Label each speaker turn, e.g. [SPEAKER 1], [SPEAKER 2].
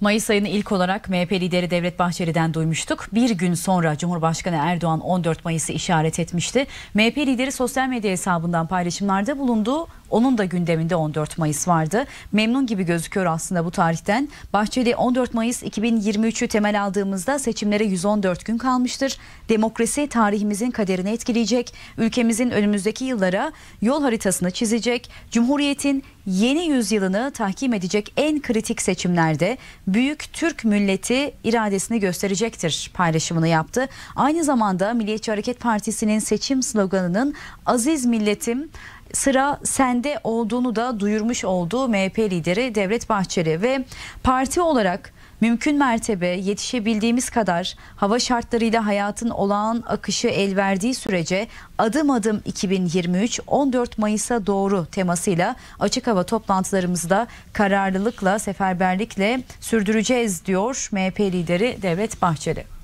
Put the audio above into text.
[SPEAKER 1] Mayıs ayını ilk olarak MHP lideri Devlet Bahçeli'den duymuştuk. Bir gün sonra Cumhurbaşkanı Erdoğan 14 Mayıs'ı işaret etmişti. MHP lideri sosyal medya hesabından paylaşımlarda bulundu. Onun da gündeminde 14 Mayıs vardı. Memnun gibi gözüküyor aslında bu tarihten. Bahçeli 14 Mayıs 2023'ü temel aldığımızda seçimlere 114 gün kalmıştır. Demokrasi tarihimizin kaderini etkileyecek. Ülkemizin önümüzdeki yıllara yol haritasını çizecek. Cumhuriyetin yeni yüzyılını tahkim edecek en kritik seçimlerde büyük Türk milleti iradesini gösterecektir paylaşımını yaptı. Aynı zamanda Milliyetçi Hareket Partisi'nin seçim sloganının Aziz Milletim sıra sende olduğunu da duyurmuş olduğu MHP lideri Devlet Bahçeli ve parti olarak mümkün mertebe yetişebildiğimiz kadar hava şartlarıyla hayatın olağan akışı el verdiği sürece adım adım 2023 14 Mayıs'a doğru temasıyla açık hava toplantılarımızda kararlılıkla seferberlikle sürdüreceğiz diyor MHP lideri Devlet Bahçeli.